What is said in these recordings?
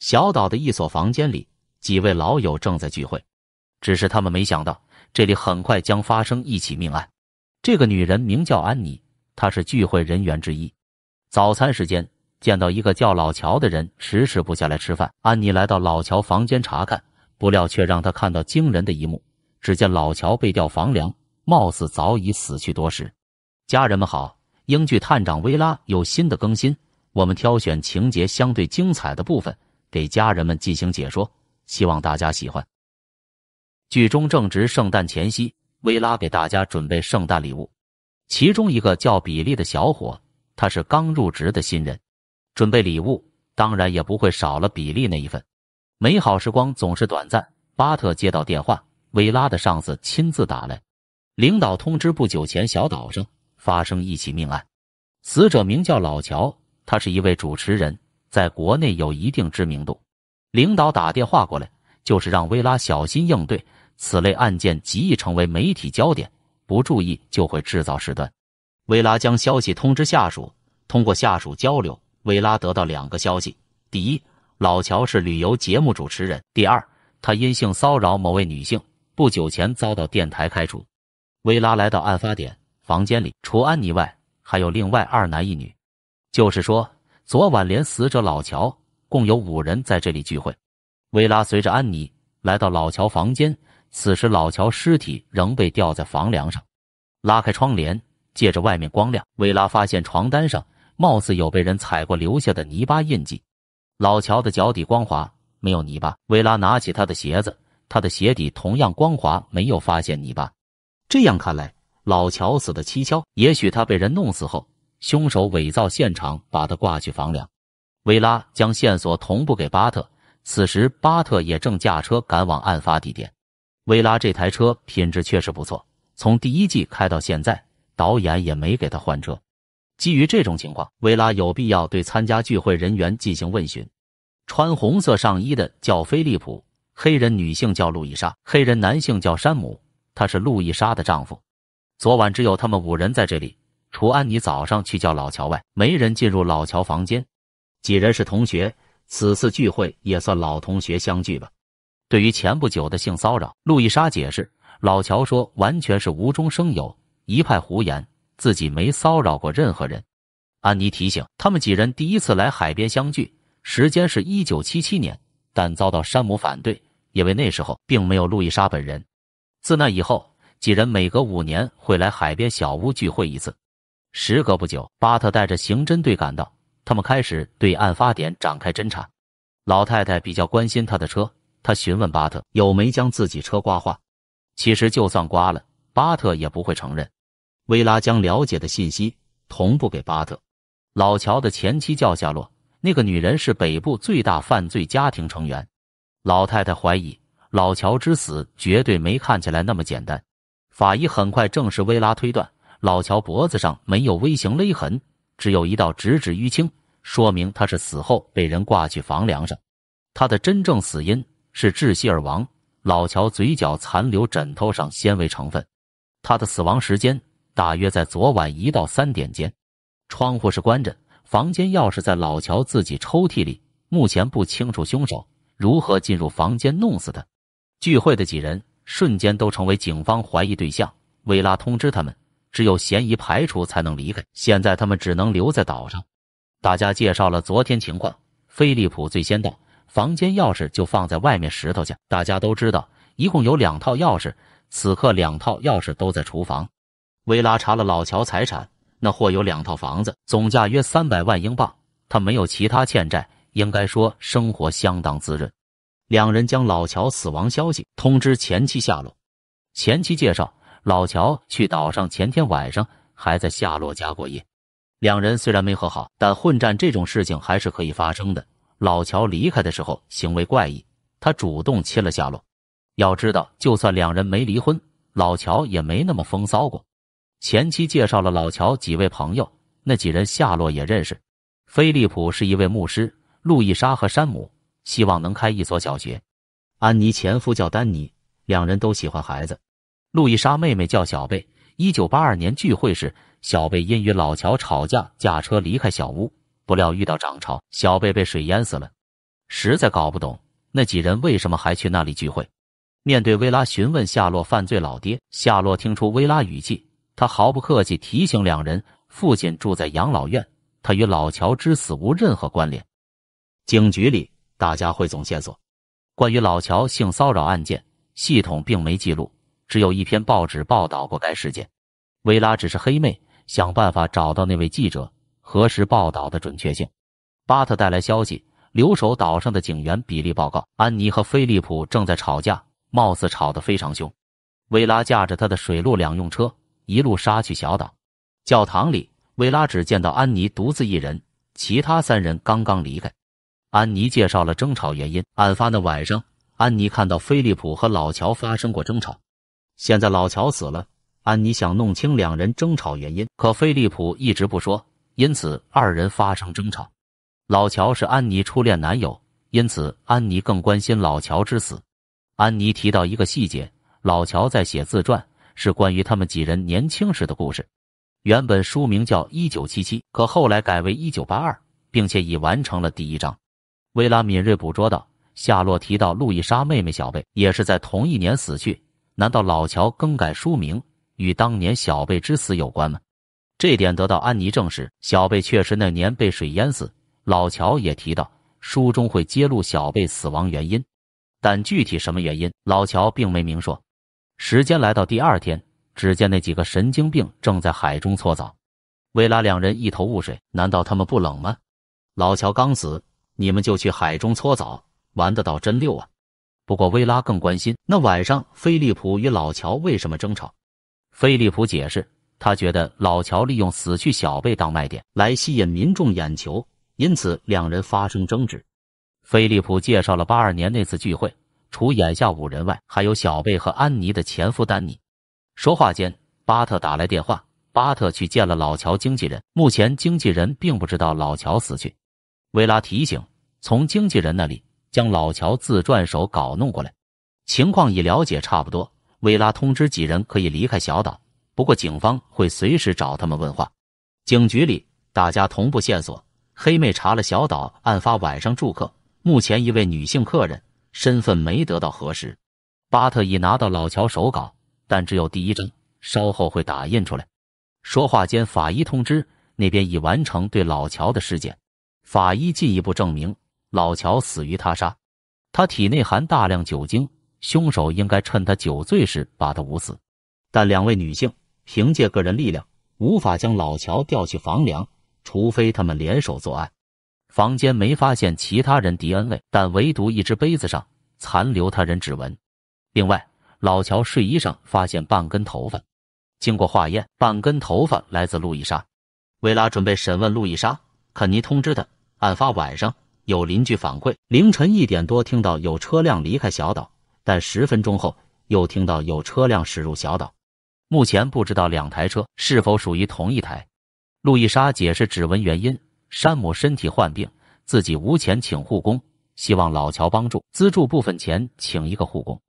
小岛的一所房间里，几位老友正在聚会，只是他们没想到，这里很快将发生一起命案。这个女人名叫安妮，她是聚会人员之一。早餐时间，见到一个叫老乔的人迟迟不下来吃饭，安妮来到老乔房间查看，不料却让他看到惊人的一幕。只见老乔被吊房梁，貌似早已死去多时。家人们好，英剧探长薇拉有新的更新，我们挑选情节相对精彩的部分。给家人们进行解说，希望大家喜欢。剧中正值圣诞前夕，薇拉给大家准备圣诞礼物，其中一个叫比利的小伙，他是刚入职的新人，准备礼物当然也不会少了比利那一份。美好时光总是短暂，巴特接到电话，薇拉的上司亲自打来，领导通知不久前小岛上发生一起命案，死者名叫老乔，他是一位主持人。在国内有一定知名度，领导打电话过来，就是让薇拉小心应对此类案件，极易成为媒体焦点，不注意就会制造事端。薇拉将消息通知下属，通过下属交流，薇拉得到两个消息：第一，老乔是旅游节目主持人；第二，他因性骚扰某位女性，不久前遭到电台开除。薇拉来到案发点，房间里除安妮外，还有另外二男一女，就是说。昨晚连死者老乔共有五人在这里聚会。薇拉随着安妮来到老乔房间，此时老乔尸体仍被吊在房梁上。拉开窗帘，借着外面光亮，薇拉发现床单上貌似有被人踩过留下的泥巴印记。老乔的脚底光滑，没有泥巴。薇拉拿起他的鞋子，他的鞋底同样光滑，没有发现泥巴。这样看来，老乔死的蹊跷，也许他被人弄死后。凶手伪造现场，把他挂去房梁。维拉将线索同步给巴特，此时巴特也正驾车赶往案发地点。维拉这台车品质确实不错，从第一季开到现在，导演也没给他换车。基于这种情况，维拉有必要对参加聚会人员进行问询。穿红色上衣的叫菲利普，黑人女性叫路易莎，黑人男性叫山姆，他是路易莎的丈夫。昨晚只有他们五人在这里。除安妮早上去叫老乔外，没人进入老乔房间。几人是同学，此次聚会也算老同学相聚吧。对于前不久的性骚扰，路易莎解释，老乔说完全是无中生有，一派胡言，自己没骚扰过任何人。安妮提醒他们几人第一次来海边相聚时间是一九七七年，但遭到山姆反对，因为那时候并没有路易莎本人。自那以后，几人每隔五年会来海边小屋聚会一次。时隔不久，巴特带着刑侦队赶到，他们开始对案发点展开侦查。老太太比较关心他的车，他询问巴特有没将自己车刮花。其实就算刮了，巴特也不会承认。薇拉将了解的信息同步给巴特。老乔的前妻叫夏洛，那个女人是北部最大犯罪家庭成员。老太太怀疑老乔之死绝对没看起来那么简单。法医很快证实薇拉推断。老乔脖子上没有微型勒痕，只有一道直指淤青，说明他是死后被人挂去房梁上。他的真正死因是窒息而亡。老乔嘴角残留枕头上纤维成分，他的死亡时间大约在昨晚一到三点间。窗户是关着，房间钥匙在老乔自己抽屉里。目前不清楚凶手如何进入房间弄死他。聚会的几人瞬间都成为警方怀疑对象。薇拉通知他们。只有嫌疑排除才能离开。现在他们只能留在岛上。大家介绍了昨天情况。菲利普最先到，房间钥匙就放在外面石头下。大家都知道，一共有两套钥匙，此刻两套钥匙都在厨房。维拉查了老乔财产，那货有两套房子，总价约三百万英镑。他没有其他欠债，应该说生活相当滋润。两人将老乔死亡消息通知前妻下落。前妻介绍。老乔去岛上前天晚上还在夏洛家过夜，两人虽然没和好，但混战这种事情还是可以发生的。老乔离开的时候行为怪异，他主动亲了夏洛。要知道，就算两人没离婚，老乔也没那么风骚过。前妻介绍了老乔几位朋友，那几人夏洛也认识。菲利普是一位牧师，路易莎和山姆希望能开一所小学。安妮前夫叫丹尼，两人都喜欢孩子。路易莎妹妹叫小贝。一九八二年聚会时，小贝因与老乔吵架，驾车离开小屋，不料遇到涨潮，小贝被水淹死了。实在搞不懂那几人为什么还去那里聚会。面对薇拉询问夏洛犯罪老爹，夏洛听出薇拉语气，他毫不客气提醒两人：父亲住在养老院，他与老乔之死无任何关联。警局里，大家汇总线索：关于老乔性骚扰案件，系统并没记录。只有一篇报纸报道过该事件。维拉只是黑妹，想办法找到那位记者，核实报道的准确性。巴特带来消息：，留守岛上的警员比利报告，安妮和菲利普正在吵架，貌似吵得非常凶。维拉驾着他的水陆两用车，一路杀去小岛。教堂里，维拉只见到安妮独自一人，其他三人刚刚离开。安妮介绍了争吵原因：，案发那晚上，安妮看到菲利普和老乔发生过争吵。现在老乔死了，安妮想弄清两人争吵原因，可菲利普一直不说，因此二人发生争吵。老乔是安妮初恋男友，因此安妮更关心老乔之死。安妮提到一个细节：老乔在写自传，是关于他们几人年轻时的故事。原本书名叫《一九七七》，可后来改为《一九八二》，并且已完成了第一章。薇拉敏锐捕捉到夏洛提到路易莎妹妹小贝也是在同一年死去。难道老乔更改书名与当年小贝之死有关吗？这点得到安妮证实，小贝确实那年被水淹死。老乔也提到，书中会揭露小贝死亡原因，但具体什么原因，老乔并没明说。时间来到第二天，只见那几个神经病正在海中搓澡，薇拉两人一头雾水，难道他们不冷吗？老乔刚死，你们就去海中搓澡，玩的倒真溜啊！不过，薇拉更关心那晚上菲利普与老乔为什么争吵。菲利普解释，他觉得老乔利用死去小贝当卖点来吸引民众眼球，因此两人发生争执。菲利普介绍了八二年那次聚会，除眼下五人外，还有小贝和安妮的前夫丹尼。说话间，巴特打来电话，巴特去见了老乔经纪人，目前经纪人并不知道老乔死去。薇拉提醒，从经纪人那里。将老乔自传手稿弄过来，情况已了解差不多。薇拉通知几人可以离开小岛，不过警方会随时找他们问话。警局里，大家同步线索。黑妹查了小岛案发晚上住客，目前一位女性客人身份没得到核实。巴特已拿到老乔手稿，但只有第一张，稍后会打印出来。说话间，法医通知那边已完成对老乔的尸检，法医进一步证明。老乔死于他杀，他体内含大量酒精，凶手应该趁他酒醉时把他捂死。但两位女性凭借个人力量无法将老乔吊起房梁，除非他们联手作案。房间没发现其他人 DNA，但唯独一只杯子上残留他人指纹。另外，老乔睡衣上发现半根头发，经过化验，半根头发来自路易莎。维拉准备审问路易莎，肯尼通知他，案发晚上。有邻居反馈，凌晨一点多听到有车辆离开小岛，但十分钟后又听到有车辆驶入小岛。目前不知道两台车是否属于同一台。路易莎解释指纹原因，山姆身体患病，自己无钱请护工，希望老乔帮助资助部分钱请一个护工。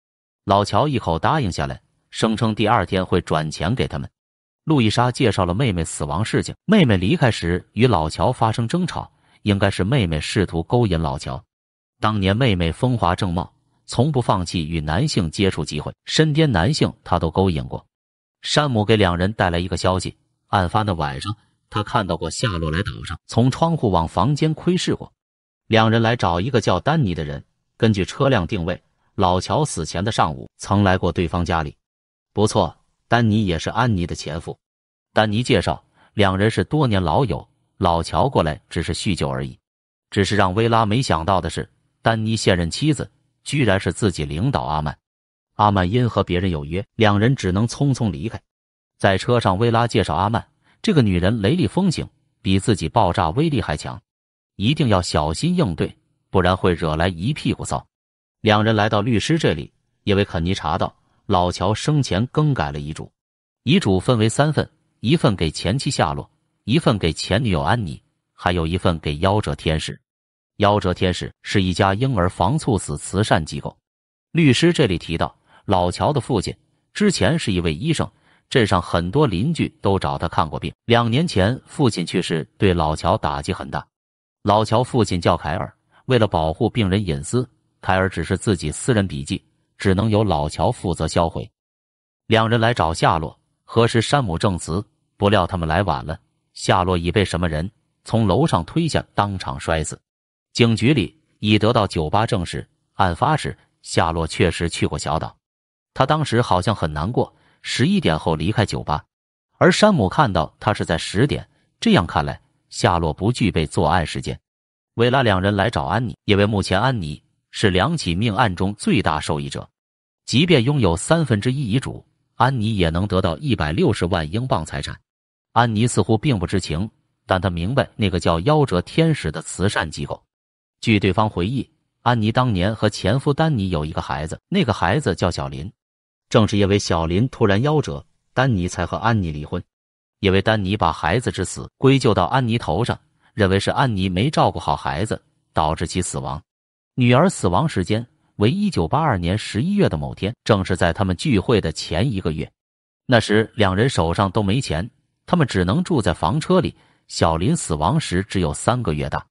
老乔一口答应下来，声称第二天会转钱给他们。路易莎介绍了妹妹死亡事情，妹妹离开时与老乔发生争吵。应该是妹妹试图勾引老乔。当年妹妹风华正茂，从不放弃与男性接触机会，身边男性她都勾引过。山姆给两人带来一个消息：案发的晚上，他看到过夏洛来岛上从窗户往房间窥视过。两人来找一个叫丹尼的人，根据车辆定位，老乔死前的上午曾来过对方家里。不错，丹尼也是安妮的前夫。丹尼介绍，两人是多年老友。老乔过来只是叙旧而已，只是让薇拉没想到的是，丹尼现任妻子居然是自己领导阿曼。阿曼因和别人有约，两人只能匆匆离开。在车上，薇拉介绍阿曼这个女人雷厉风行，比自己爆炸威力还强，一定要小心应对，不然会惹来一屁股骚。两人来到律师这里，因为肯尼查到老乔生前更改了遗嘱，遗嘱分为三份，一份给前妻下落。一份给前女友安妮，还有一份给夭折天使。夭折天使是一家婴儿防猝死慈善机构。律师这里提到，老乔的父亲之前是一位医生，镇上很多邻居都找他看过病。两年前父亲去世，对老乔打击很大。老乔父亲叫凯尔，为了保护病人隐私，凯尔只是自己私人笔记，只能由老乔负责销毁。两人来找夏洛核实山姆证词，不料他们来晚了。夏洛已被什么人从楼上推下，当场摔死。警局里已得到酒吧证实，案发时夏洛确实去过小岛。他当时好像很难过，十一点后离开酒吧。而山姆看到他是在十点，这样看来，夏洛不具备作案时间。维拉两人来找安妮，因为目前安妮是两起命案中最大受益者。即便拥有三分之一遗嘱，安妮也能得到一百六十万英镑财产。安妮似乎并不知情，但她明白那个叫“夭折天使”的慈善机构。据对方回忆，安妮当年和前夫丹尼有一个孩子，那个孩子叫小林。正是因为小林突然夭折，丹尼才和安妮离婚。因为丹尼把孩子之死归咎到安妮头上，认为是安妮没照顾好孩子，导致其死亡。女儿死亡时间为一九八二年十一月的某天，正是在他们聚会的前一个月。那时两人手上都没钱。他们只能住在房车里。小林死亡时只有三个月大。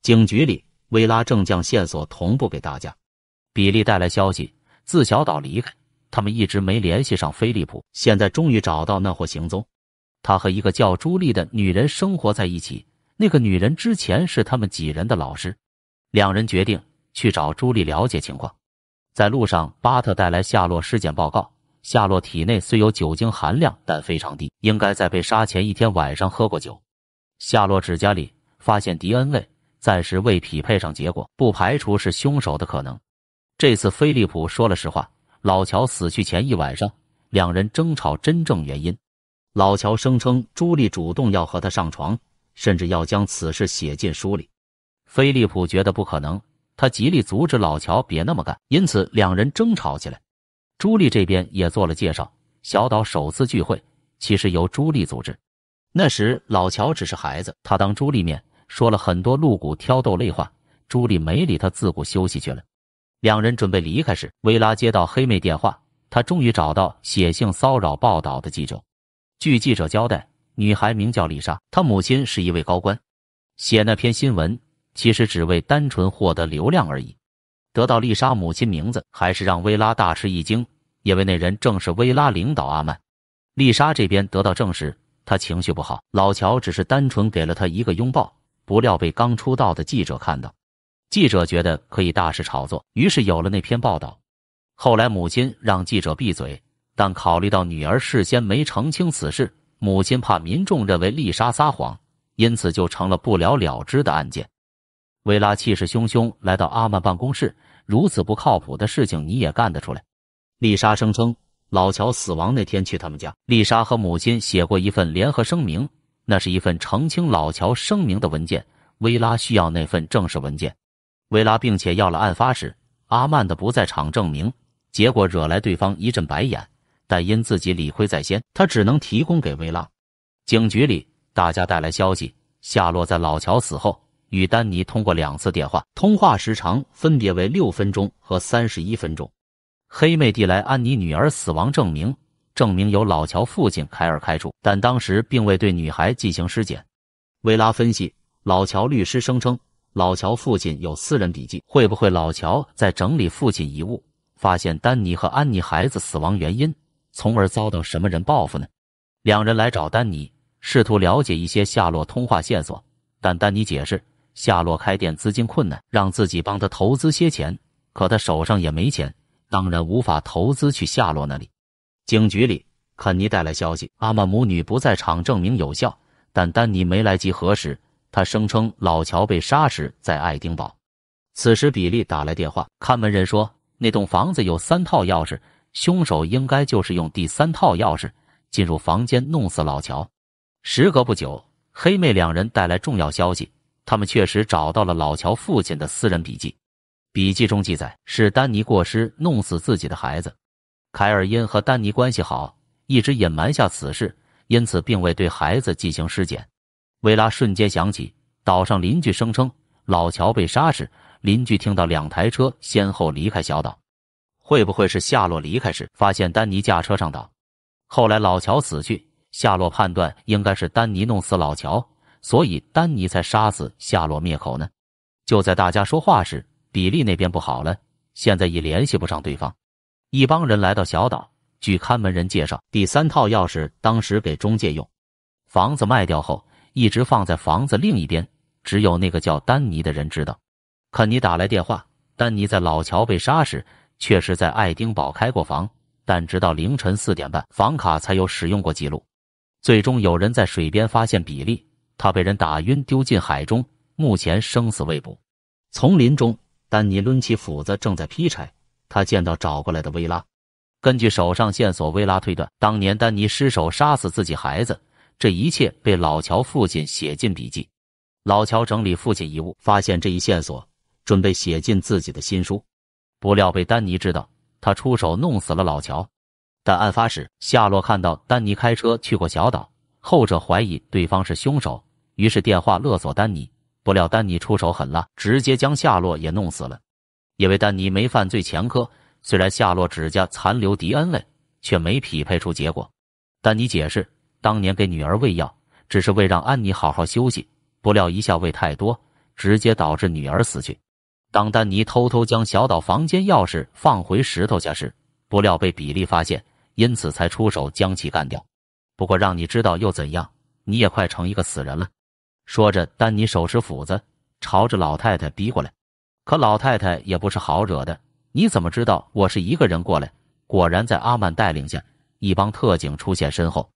警局里，薇拉正将线索同步给大家。比利带来消息：自小岛离开，他们一直没联系上菲利普。现在终于找到那伙行踪。他和一个叫朱莉的女人生活在一起。那个女人之前是他们几人的老师。两人决定去找朱莉了解情况。在路上，巴特带来夏洛尸检报告。夏洛体内虽有酒精含量，但非常低，应该在被杀前一天晚上喝过酒。夏洛指甲里发现 DNA，暂时未匹配上，结果不排除是凶手的可能。这次菲利普说了实话，老乔死去前一晚上，两人争吵真正原因。老乔声称朱莉主动要和他上床，甚至要将此事写进书里。菲利普觉得不可能，他极力阻止老乔别那么干，因此两人争吵起来。朱莉这边也做了介绍。小岛首次聚会其实由朱莉组织，那时老乔只是孩子，他当朱莉面说了很多露骨挑逗类话，朱莉没理他，自顾休息去了。两人准备离开时，薇拉接到黑妹电话，她终于找到写性骚扰报道的记者。据记者交代，女孩名叫丽莎，她母亲是一位高官，写那篇新闻其实只为单纯获得流量而已。得到丽莎母亲名字，还是让薇拉大吃一惊。因为那人正是薇拉领导阿曼，丽莎这边得到证实，她情绪不好。老乔只是单纯给了她一个拥抱，不料被刚出道的记者看到。记者觉得可以大肆炒作，于是有了那篇报道。后来母亲让记者闭嘴，但考虑到女儿事先没澄清此事，母亲怕民众认为丽莎撒谎，因此就成了不了了之的案件。薇拉气势汹汹来到阿曼办公室：“如此不靠谱的事情你也干得出来？”丽莎声称，老乔死亡那天去他们家。丽莎和母亲写过一份联合声明，那是一份澄清老乔声明的文件。薇拉需要那份正式文件。薇拉并且要了案发时阿曼的不在场证明，结果惹来对方一阵白眼。但因自己理亏在先，他只能提供给薇拉。警局里，大家带来消息：夏洛在老乔死后与丹尼通过两次电话，通话时长分别为六分钟和三十一分钟。黑妹递来安妮女儿死亡证明，证明由老乔父亲凯尔开出，但当时并未对女孩进行尸检。薇拉分析，老乔律师声称老乔父亲有私人笔记，会不会老乔在整理父亲遗物，发现丹尼和安妮孩子死亡原因，从而遭到什么人报复呢？两人来找丹尼，试图了解一些夏洛通话线索，但丹尼解释，夏洛开店资金困难，让自己帮他投资些钱，可他手上也没钱。当然无法投资去夏洛那里。警局里，肯尼带来消息：阿曼母女不在场证明有效，但丹尼没来及核实。他声称老乔被杀时在爱丁堡。此时，比利打来电话，看门人说那栋房子有三套钥匙，凶手应该就是用第三套钥匙进入房间弄死老乔。时隔不久，黑妹两人带来重要消息：他们确实找到了老乔父亲的私人笔记。笔记中记载是丹尼过失弄死自己的孩子，凯尔因和丹尼关系好，一直隐瞒下此事，因此并未对孩子进行尸检。薇拉瞬间想起，岛上邻居声称老乔被杀时，邻居听到两台车先后离开小岛，会不会是夏洛离开时发现丹尼驾车上岛，后来老乔死去，夏洛判断应该是丹尼弄死老乔，所以丹尼才杀死夏洛灭口呢？就在大家说话时。比利那边不好了，现在已联系不上对方。一帮人来到小岛，据看门人介绍，第三套钥匙当时给中介用，房子卖掉后一直放在房子另一边，只有那个叫丹尼的人知道。肯尼打来电话，丹尼在老乔被杀时确实在爱丁堡开过房，但直到凌晨四点半，房卡才有使用过记录。最终有人在水边发现比利，他被人打晕丢进海中，目前生死未卜。丛林中。丹尼抡起斧子，正在劈柴。他见到找过来的薇拉。根据手上线索，薇拉推断当年丹尼失手杀死自己孩子，这一切被老乔父亲写进笔记。老乔整理父亲遗物，发现这一线索，准备写进自己的新书。不料被丹尼知道，他出手弄死了老乔。但案发时，夏洛看到丹尼开车去过小岛，后者怀疑对方是凶手，于是电话勒索丹尼。不料丹尼出手狠辣，直接将夏洛也弄死了。因为丹尼没犯罪前科，虽然夏洛指甲残留 DNA，却没匹配出结果。丹尼解释，当年给女儿喂药，只是为让安妮好好休息，不料一下喂太多，直接导致女儿死去。当丹尼偷偷将小岛房间钥匙放回石头下时，不料被比利发现，因此才出手将其干掉。不过让你知道又怎样？你也快成一个死人了。说着，丹尼手持斧子朝着老太太逼过来。可老太太也不是好惹的。你怎么知道我是一个人过来？果然，在阿曼带领下，一帮特警出现身后。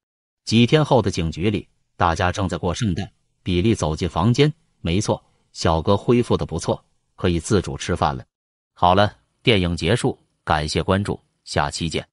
几天后的警局里，大家正在过圣诞。比利走进房间，没错，小哥恢复的不错，可以自主吃饭了。好了，电影结束，感谢关注，下期见。